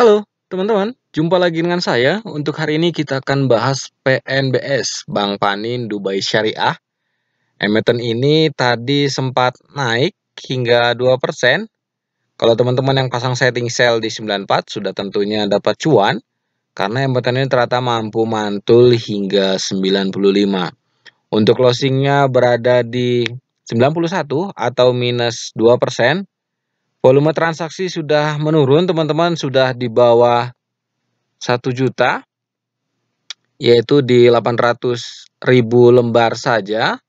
Halo teman-teman, jumpa lagi dengan saya. Untuk hari ini kita akan bahas PNBS, Bank Panin Dubai Syariah. Emiten ini tadi sempat naik hingga 2%. Kalau teman-teman yang pasang setting sell di 94 sudah tentunya dapat cuan. Karena emiten ini ternyata mampu mantul hingga 95. Untuk closingnya berada di 91 atau minus 2%. Volume transaksi sudah menurun, teman-teman, sudah di bawah 1 juta, yaitu di 800 ribu lembar saja,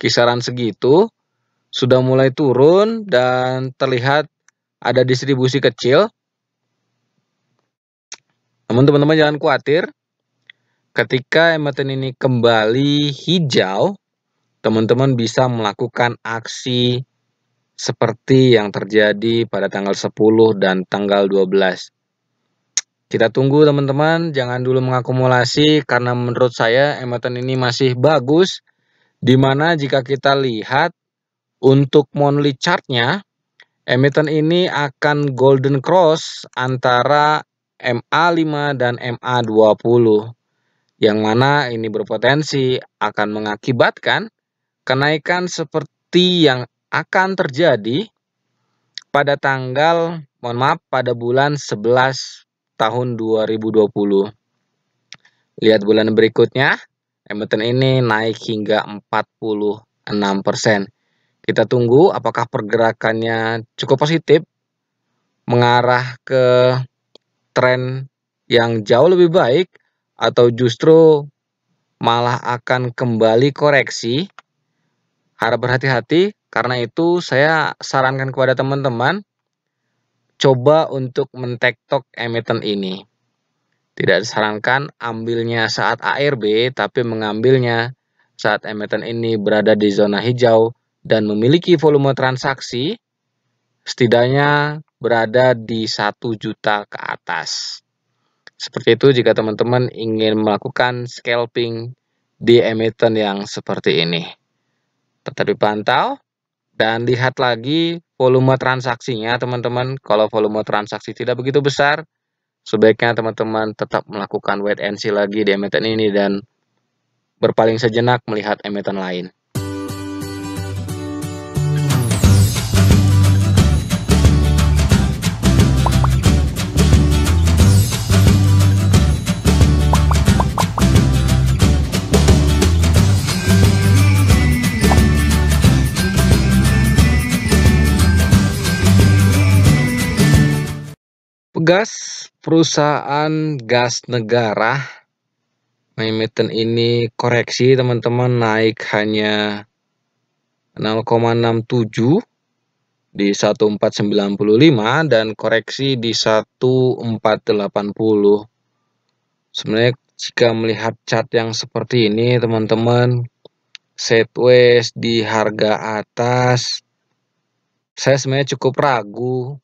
kisaran segitu, sudah mulai turun dan terlihat ada distribusi kecil. Namun teman-teman jangan khawatir, ketika emiten ini kembali hijau, teman-teman bisa melakukan aksi seperti yang terjadi pada tanggal 10 dan tanggal 12. Kita tunggu teman-teman, jangan dulu mengakumulasi karena menurut saya emiten ini masih bagus. Dimana jika kita lihat untuk monthly chartnya, emiten ini akan golden cross antara MA5 dan MA20. Yang mana ini berpotensi akan mengakibatkan kenaikan seperti yang akan terjadi pada tanggal, mohon maaf, pada bulan 11 tahun 2020. Lihat bulan berikutnya, emiten ini naik hingga 46%. Kita tunggu apakah pergerakannya cukup positif mengarah ke tren yang jauh lebih baik atau justru malah akan kembali koreksi. Harap berhati-hati karena itu saya sarankan kepada teman-teman coba untuk mentektok emiten ini. Tidak disarankan ambilnya saat ARB tapi mengambilnya saat emiten ini berada di zona hijau dan memiliki volume transaksi setidaknya berada di 1 juta ke atas. Seperti itu jika teman-teman ingin melakukan scalping di emiten yang seperti ini. Tetapi pantau. Dan lihat lagi volume transaksinya teman-teman. Kalau volume transaksi tidak begitu besar, sebaiknya teman-teman tetap melakukan wait and see lagi di emiten ini dan berpaling sejenak melihat emiten lain. Gas perusahaan gas negara, emiten ini koreksi teman-teman naik hanya 0,67 di 1495 dan koreksi di 1480. Sebenarnya jika melihat cat yang seperti ini teman-teman, sideways di harga atas, saya sebenarnya cukup ragu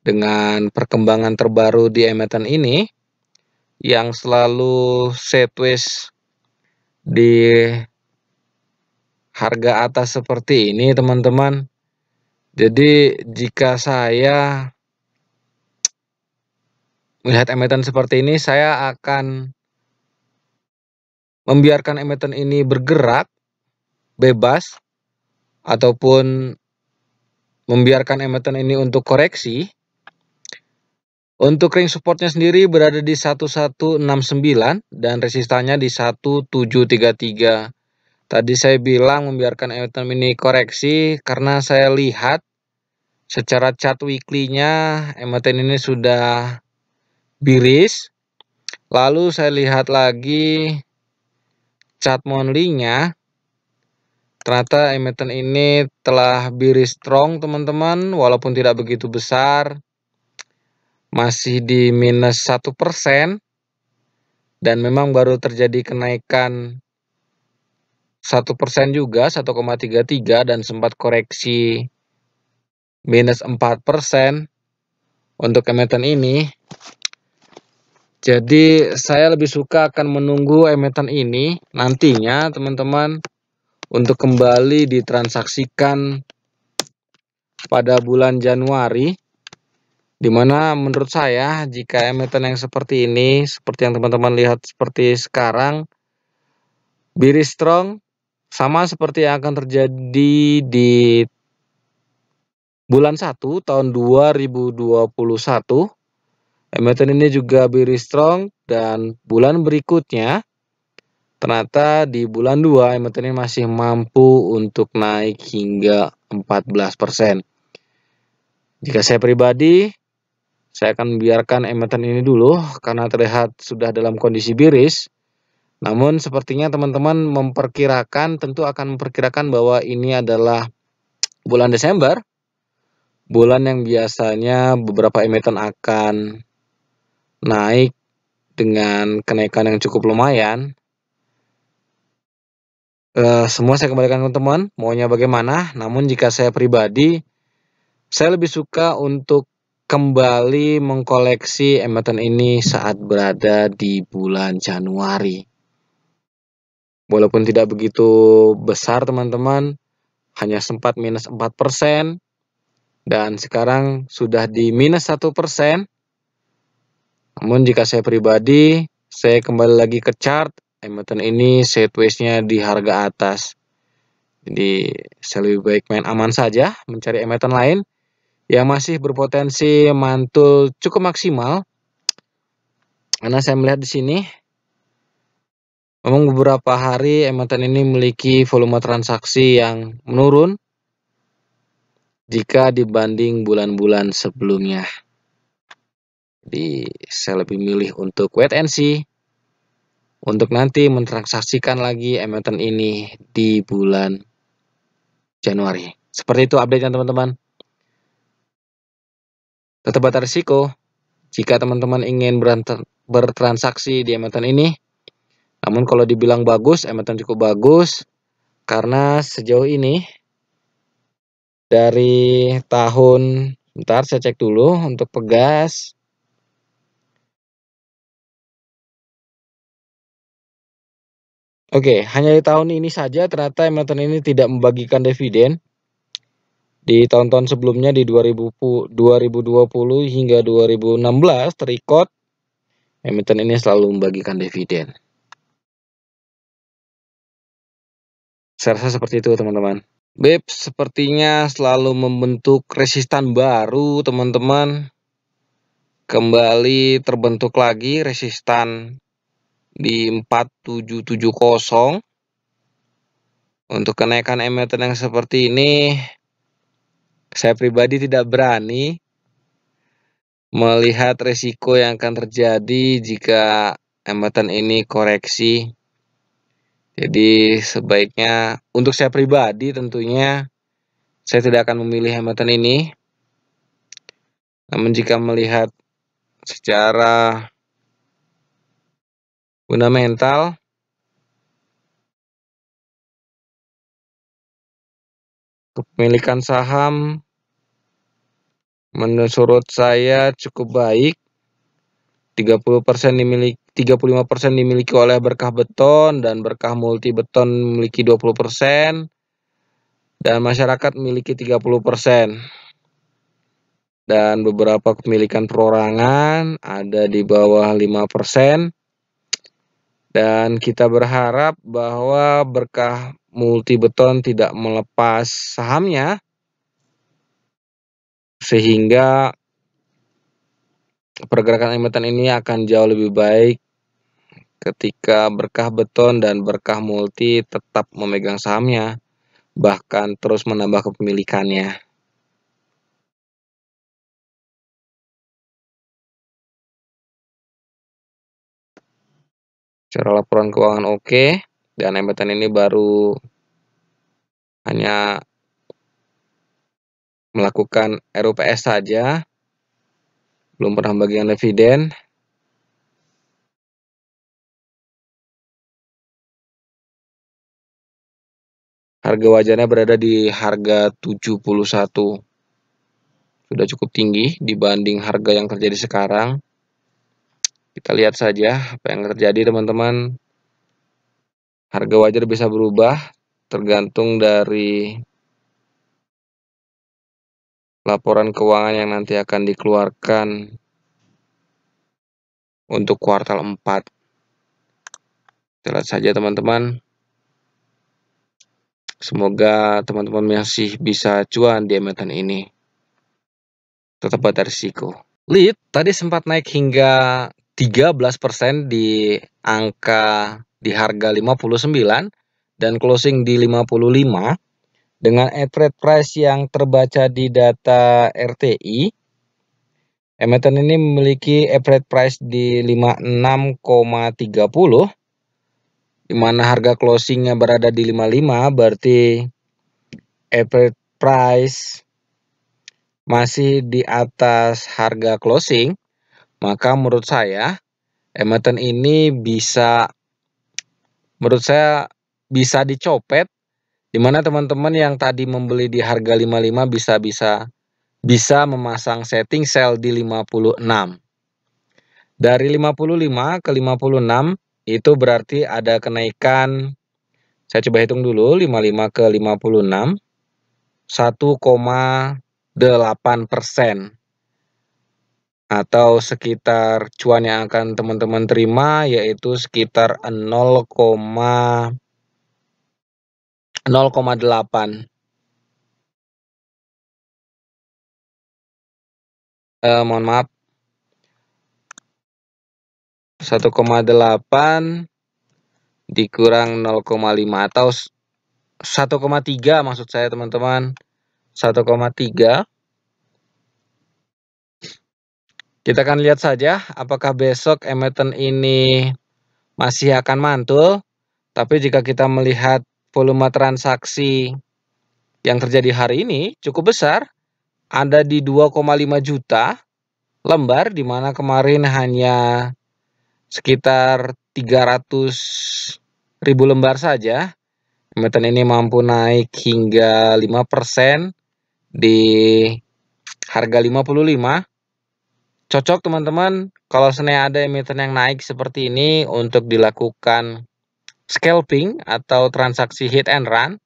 dengan perkembangan terbaru di Emeton ini yang selalu set di harga atas seperti ini teman-teman jadi jika saya melihat emiten seperti ini saya akan membiarkan emiten ini bergerak bebas ataupun membiarkan emiten ini untuk koreksi untuk ring supportnya sendiri berada di 1169 dan resistannya di 1733. Tadi saya bilang membiarkan item ini koreksi karena saya lihat secara chart weekly-nya MTN ini sudah biris. Lalu saya lihat lagi chart monthly-nya. Ternyata emiten ini telah biris strong teman-teman walaupun tidak begitu besar masih di minus satu persen dan memang baru terjadi kenaikan satu persen juga 1,33 dan sempat koreksi minus 4 persen untuk emiten ini jadi saya lebih suka akan menunggu emiten ini nantinya teman-teman untuk kembali ditransaksikan pada bulan Januari Dimana menurut saya jika emiten yang seperti ini, seperti yang teman-teman lihat seperti sekarang, Biri Strong sama seperti yang akan terjadi di bulan 1 tahun 2021. Emiten ini juga Biri Strong dan bulan berikutnya ternyata di bulan 2 emiten ini masih mampu untuk naik hingga 14%. Jika saya pribadi saya akan biarkan emeten ini dulu karena terlihat sudah dalam kondisi biris. Namun sepertinya teman-teman memperkirakan tentu akan memperkirakan bahwa ini adalah bulan Desember. Bulan yang biasanya beberapa emiten akan naik dengan kenaikan yang cukup lumayan. E, semua saya kembalikan ke teman, maunya bagaimana. Namun jika saya pribadi, saya lebih suka untuk kembali mengkoleksi emiten ini saat berada di bulan Januari. Walaupun tidak begitu besar teman-teman, hanya sempat minus 4% dan sekarang sudah di minus 1%. Namun jika saya pribadi, saya kembali lagi ke chart, emiten ini sideways-nya di harga atas. Jadi saya lebih baik main aman saja, mencari emiten lain yang masih berpotensi mantul cukup maksimal. Karena saya melihat di sini, memang beberapa hari emiten ini memiliki volume transaksi yang menurun jika dibanding bulan-bulan sebelumnya. Jadi saya lebih milih untuk wait and see untuk nanti mentransaksikan lagi emiten ini di bulan Januari. Seperti itu update-nya teman-teman. Tetap ada risiko jika teman-teman ingin bertransaksi di emiten ini. Namun kalau dibilang bagus, emiten cukup bagus karena sejauh ini dari tahun ntar saya cek dulu untuk pegas. Oke, hanya di tahun ini saja ternyata emiten ini tidak membagikan dividen. Di tahun-tahun sebelumnya di 2000, 2020 hingga 2016 terikot emiten ini selalu membagikan dividen. Saya rasa seperti itu teman-teman. BIP sepertinya selalu membentuk resistan baru teman-teman. Kembali terbentuk lagi resistan di 4770. Untuk kenaikan emiten yang seperti ini saya pribadi tidak berani melihat resiko yang akan terjadi jika emiten ini koreksi. Jadi sebaiknya untuk saya pribadi tentunya saya tidak akan memilih emiten ini. Namun jika melihat secara fundamental kepemilikan saham menurut saya cukup baik. 30% dimiliki 35% dimiliki oleh Berkah Beton dan Berkah Multi Beton memiliki 20% dan masyarakat memiliki 30%. Dan beberapa kepemilikan perorangan ada di bawah 5%. Dan kita berharap bahwa berkah Multi Beton tidak melepas sahamnya sehingga pergerakan emiten ini akan jauh lebih baik ketika berkah beton dan berkah multi tetap memegang sahamnya bahkan terus menambah kepemilikannya. Cara laporan keuangan oke. Okay dan hambatan ini baru hanya melakukan RUPS saja, belum pernah bagian dividen. Harga wajarnya berada di harga 71. Sudah cukup tinggi dibanding harga yang terjadi sekarang. Kita lihat saja apa yang terjadi teman-teman. Harga wajar bisa berubah tergantung dari laporan keuangan yang nanti akan dikeluarkan untuk kuartal 4. Kita saja teman-teman. Semoga teman-teman masih bisa cuan di emiten ini. Tetap ada risiko. Lead tadi sempat naik hingga 13% di angka di harga 59 dan closing di 55 dengan average price yang terbaca di data RTI. Emiten ini memiliki average price di 56,30 di mana harga closingnya berada di 55 berarti average price masih di atas harga closing maka menurut saya emiten ini bisa menurut saya bisa dicopet dimana teman-teman yang tadi membeli di harga 55 bisa bisa bisa memasang setting sell di 56 dari 55 ke 56 itu berarti ada kenaikan saya coba hitung dulu 55 ke 56 1,8 persen atau sekitar cuan yang akan teman-teman terima yaitu sekitar 0,08 eh, mohon maaf 1,8 dikurang 0,5 atau 1,3 maksud saya teman-teman 1,3 kita akan lihat saja apakah besok emiten ini masih akan mantul. Tapi jika kita melihat volume transaksi yang terjadi hari ini cukup besar, ada di 2,5 juta lembar, di mana kemarin hanya sekitar 300 ribu lembar saja. Emiten ini mampu naik hingga 5% di harga 55 Cocok teman-teman kalau sebenarnya ada emiten yang naik seperti ini untuk dilakukan scalping atau transaksi hit and run.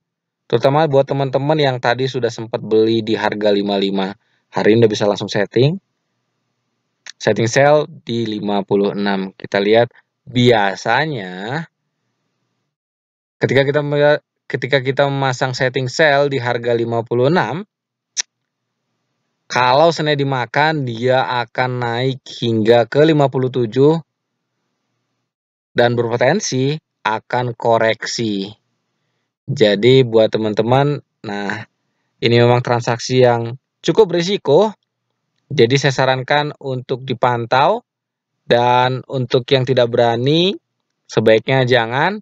Terutama buat teman-teman yang tadi sudah sempat beli di harga 55. Hari ini udah bisa langsung setting. Setting sell di 56. Kita lihat biasanya ketika kita ketika kita memasang setting sell di harga 56 kalau senai dimakan, dia akan naik hingga ke 57 dan berpotensi akan koreksi. Jadi buat teman-teman, nah ini memang transaksi yang cukup berisiko. Jadi saya sarankan untuk dipantau dan untuk yang tidak berani sebaiknya jangan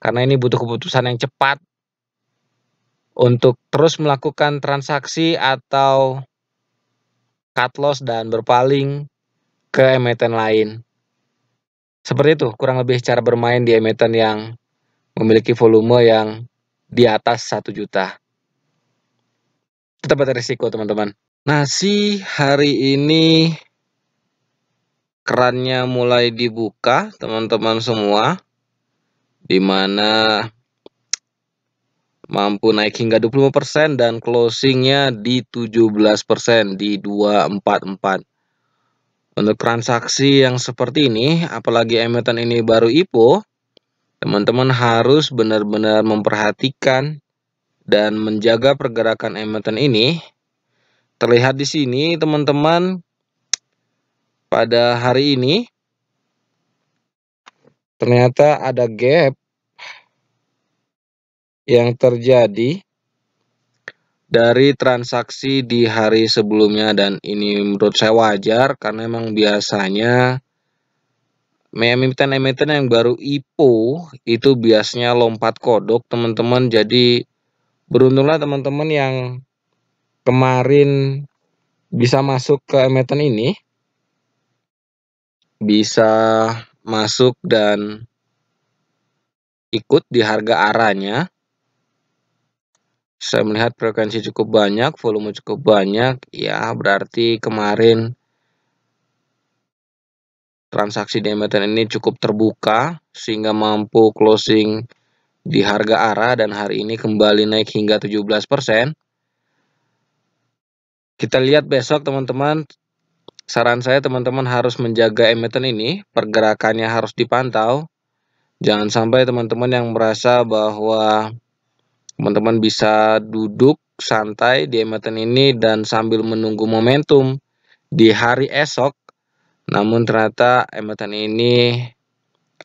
karena ini butuh keputusan yang cepat untuk terus melakukan transaksi atau cut loss dan berpaling ke emiten lain. Seperti itu, kurang lebih cara bermain di emiten yang memiliki volume yang di atas 1 juta. Tetap ada risiko, teman-teman. Nah, si hari ini kerannya mulai dibuka, teman-teman semua. Dimana mampu naik hingga 25% dan closingnya di 17% di 244. Untuk transaksi yang seperti ini, apalagi emiten ini baru IPO, teman-teman harus benar-benar memperhatikan dan menjaga pergerakan emiten ini. Terlihat di sini teman-teman pada hari ini ternyata ada gap yang terjadi dari transaksi di hari sebelumnya dan ini menurut saya wajar karena memang biasanya emiten-emiten yang baru IPO itu biasanya lompat kodok teman-teman jadi beruntunglah teman-teman yang kemarin bisa masuk ke emiten ini bisa masuk dan ikut di harga arahnya saya melihat frekuensi cukup banyak, volume cukup banyak, ya berarti kemarin transaksi di emiten ini cukup terbuka sehingga mampu closing di harga arah dan hari ini kembali naik hingga 17%. Kita lihat besok teman-teman saran saya teman-teman harus menjaga emiten ini, pergerakannya harus dipantau. Jangan sampai teman-teman yang merasa bahwa Teman-teman bisa duduk santai di emiten ini dan sambil menunggu momentum di hari esok. Namun ternyata emiten ini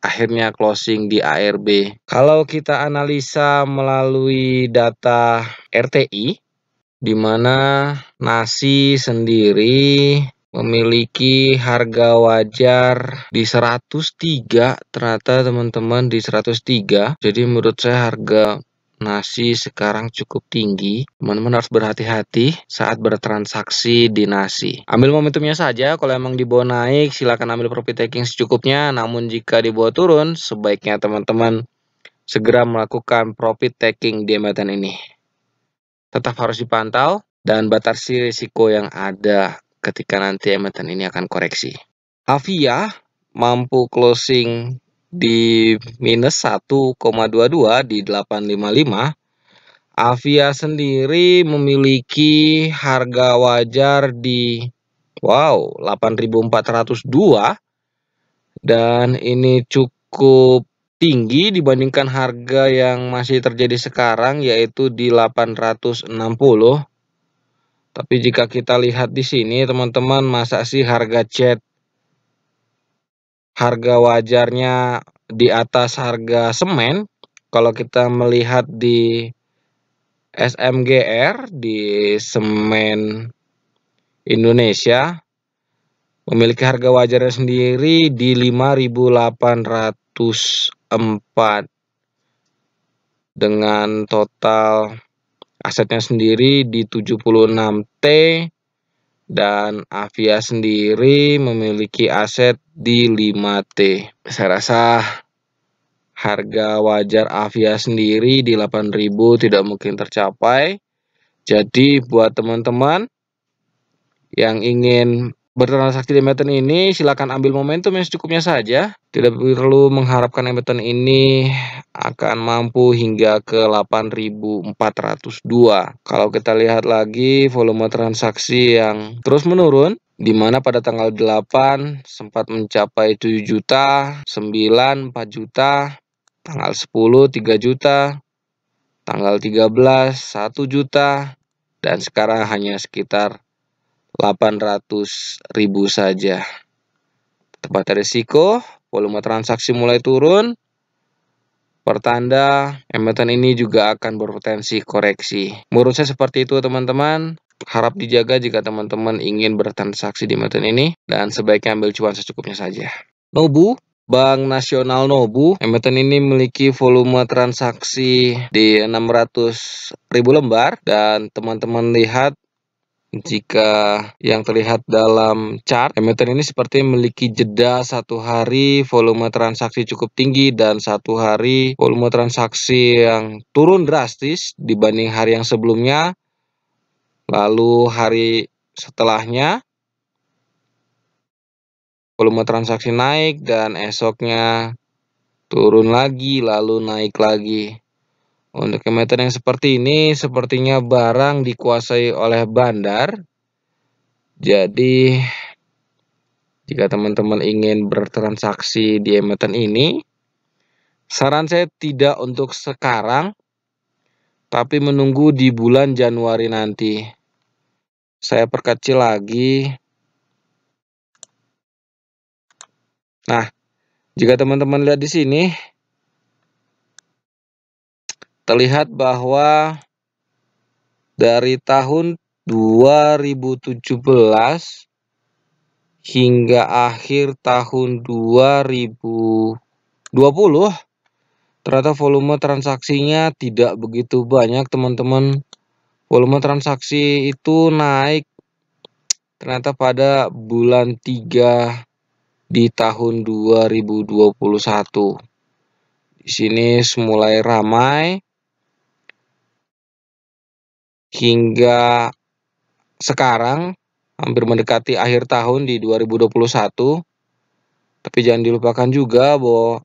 akhirnya closing di ARB. Kalau kita analisa melalui data RTI, di mana nasi sendiri memiliki harga wajar di 103 ternyata teman-teman di 103 jadi menurut saya harga nasi sekarang cukup tinggi. Teman-teman harus berhati-hati saat bertransaksi di nasi. Ambil momentumnya saja, kalau emang di naik silakan ambil profit taking secukupnya. Namun jika di turun, sebaiknya teman-teman segera melakukan profit taking di emiten ini. Tetap harus dipantau dan batasi risiko yang ada ketika nanti emiten ini akan koreksi. Avia mampu closing di minus 1,22 di 855 Avia sendiri memiliki harga wajar di wow 8402 dan ini cukup tinggi dibandingkan harga yang masih terjadi sekarang yaitu di 860 tapi jika kita lihat di sini teman-teman masa sih harga chat harga wajarnya di atas harga semen kalau kita melihat di SMGR di semen Indonesia memiliki harga wajarnya sendiri di 5.804 dengan total asetnya sendiri di 76T dan Avia sendiri memiliki aset di 5T. Saya rasa harga wajar Avia sendiri di 8000 tidak mungkin tercapai. Jadi buat teman-teman yang ingin bertransaksi di emiten ini, silakan ambil momentum yang secukupnya saja. Tidak perlu mengharapkan emiten ini akan mampu hingga ke 8.402. Kalau kita lihat lagi volume transaksi yang terus menurun, di mana pada tanggal 8 sempat mencapai 7 juta, 9, 4 juta, tanggal 10, 3 juta, tanggal 13, 1 juta, dan sekarang hanya sekitar 800 ribu saja. Tepat risiko, volume transaksi mulai turun, pertanda emiten ini juga akan berpotensi koreksi. Menurut saya seperti itu teman-teman. Harap dijaga jika teman-teman ingin bertransaksi di emiten ini dan sebaiknya ambil cuan secukupnya saja. Nobu, Bank Nasional Nobu, emiten ini memiliki volume transaksi di 600 ribu lembar dan teman-teman lihat jika yang terlihat dalam chart, emiten ini seperti memiliki jeda satu hari volume transaksi cukup tinggi dan satu hari volume transaksi yang turun drastis dibanding hari yang sebelumnya. Lalu hari setelahnya volume transaksi naik dan esoknya turun lagi lalu naik lagi. Untuk kemeter yang seperti ini, sepertinya barang dikuasai oleh bandar. Jadi, jika teman-teman ingin bertransaksi di emiten ini, saran saya tidak untuk sekarang, tapi menunggu di bulan Januari nanti. Saya perkecil lagi. Nah, jika teman-teman lihat di sini, terlihat bahwa dari tahun 2017 hingga akhir tahun 2020 ternyata volume transaksinya tidak begitu banyak teman-teman volume transaksi itu naik ternyata pada bulan 3 di tahun 2021 di sini mulai ramai hingga sekarang hampir mendekati akhir tahun di 2021. Tapi jangan dilupakan juga bahwa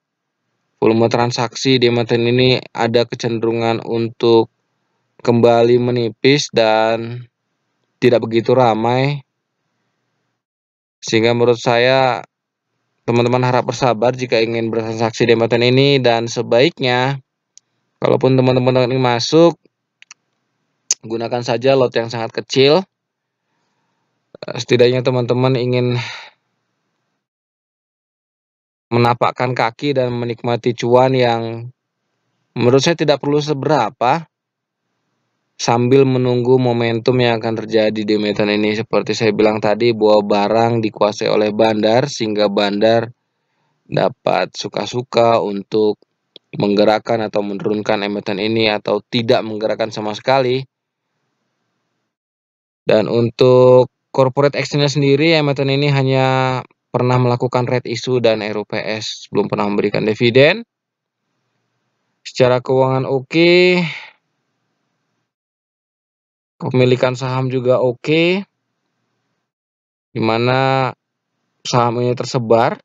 volume transaksi di emiten ini ada kecenderungan untuk kembali menipis dan tidak begitu ramai. Sehingga menurut saya teman-teman harap bersabar jika ingin bertransaksi di emiten ini dan sebaiknya kalaupun teman-teman ingin masuk gunakan saja lot yang sangat kecil. Eh, setidaknya teman-teman ingin menapakkan kaki dan menikmati cuan yang menurut saya tidak perlu seberapa sambil menunggu momentum yang akan terjadi di metan ini seperti saya bilang tadi bahwa barang dikuasai oleh bandar sehingga bandar dapat suka-suka untuk menggerakkan atau menurunkan emiten ini atau tidak menggerakkan sama sekali dan untuk corporate actionnya sendiri, emiten ini hanya pernah melakukan red issue dan RUPS, belum pernah memberikan dividen. Secara keuangan oke, okay. kepemilikan saham juga oke, okay. di mana saham ini tersebar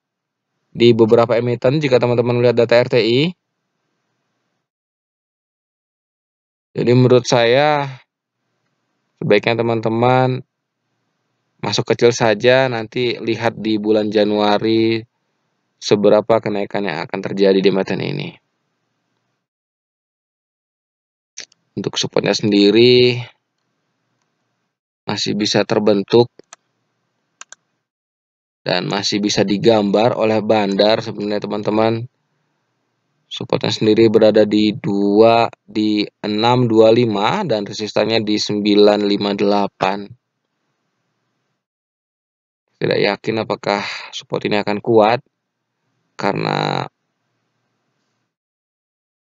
di beberapa emiten jika teman-teman melihat data RTI. Jadi menurut saya Sebaiknya teman-teman masuk kecil saja nanti lihat di bulan Januari seberapa kenaikan yang akan terjadi di meten ini. Untuk supportnya sendiri masih bisa terbentuk dan masih bisa digambar oleh bandar sebenarnya teman-teman supportnya sendiri berada di 2 di 625 dan resistannya di 958. Tidak yakin apakah support ini akan kuat karena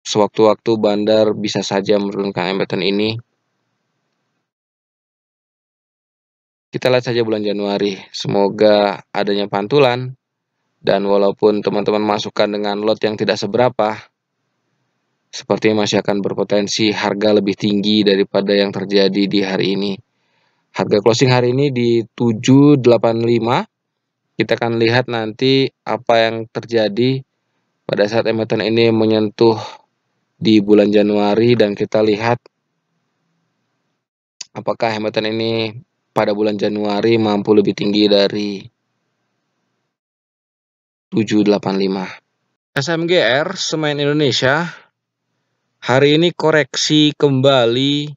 sewaktu-waktu bandar bisa saja menurunkan emiten ini. Kita lihat saja bulan Januari. Semoga adanya pantulan dan walaupun teman-teman masukkan dengan lot yang tidak seberapa, sepertinya masih akan berpotensi harga lebih tinggi daripada yang terjadi di hari ini. Harga closing hari ini di 785. Kita akan lihat nanti apa yang terjadi pada saat emiten ini menyentuh di bulan Januari dan kita lihat apakah emiten ini pada bulan Januari mampu lebih tinggi dari 785. SMGR Semen Indonesia hari ini koreksi kembali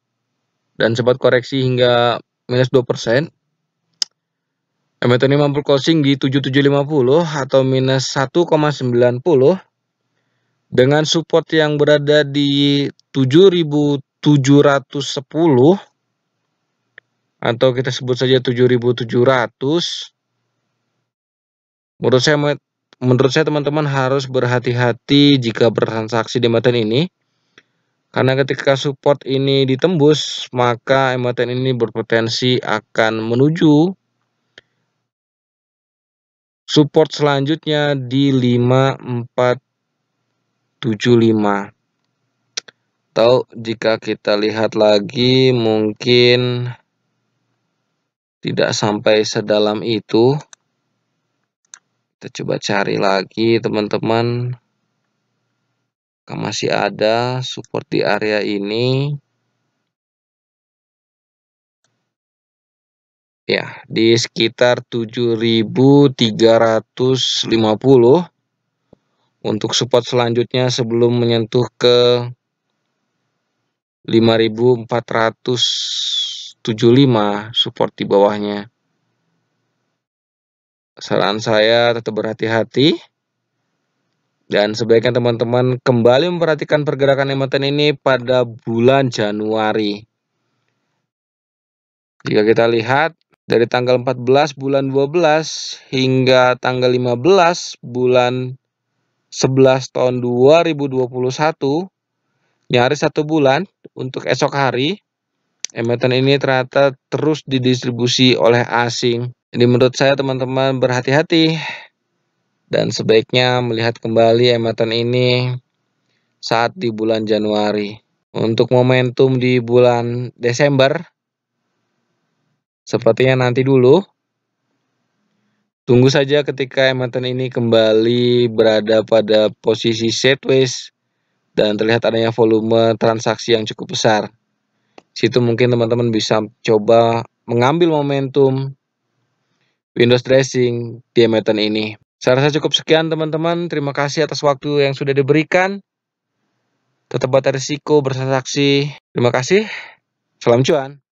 dan sempat koreksi hingga minus 2%. ini mampu closing di 7750 atau minus 1,90 dengan support yang berada di 7710 atau kita sebut saja 7700 menurut saya menurut saya teman-teman harus berhati-hati jika bertransaksi di emiten ini. Karena ketika support ini ditembus, maka emiten ini berpotensi akan menuju support selanjutnya di 5475. Atau jika kita lihat lagi mungkin tidak sampai sedalam itu. Kita coba cari lagi teman-teman. Masih ada support di area ini. Ya, di sekitar 7350 untuk support selanjutnya sebelum menyentuh ke 5475 support di bawahnya. Saran saya tetap berhati-hati. Dan sebaiknya teman-teman kembali memperhatikan pergerakan emiten ini pada bulan Januari. Jika kita lihat dari tanggal 14 bulan 12 hingga tanggal 15 bulan 11 tahun 2021 nyaris satu bulan untuk esok hari emiten ini ternyata terus didistribusi oleh asing jadi menurut saya teman-teman berhati-hati dan sebaiknya melihat kembali ematan ini saat di bulan Januari. Untuk momentum di bulan Desember, sepertinya nanti dulu. Tunggu saja ketika ematan ini kembali berada pada posisi sideways dan terlihat adanya volume transaksi yang cukup besar. Situ mungkin teman-teman bisa coba mengambil momentum Windows Dressing di ini. Saya rasa cukup sekian teman-teman. Terima kasih atas waktu yang sudah diberikan. Tetap batas risiko bersaksi. Terima kasih. Salam cuan.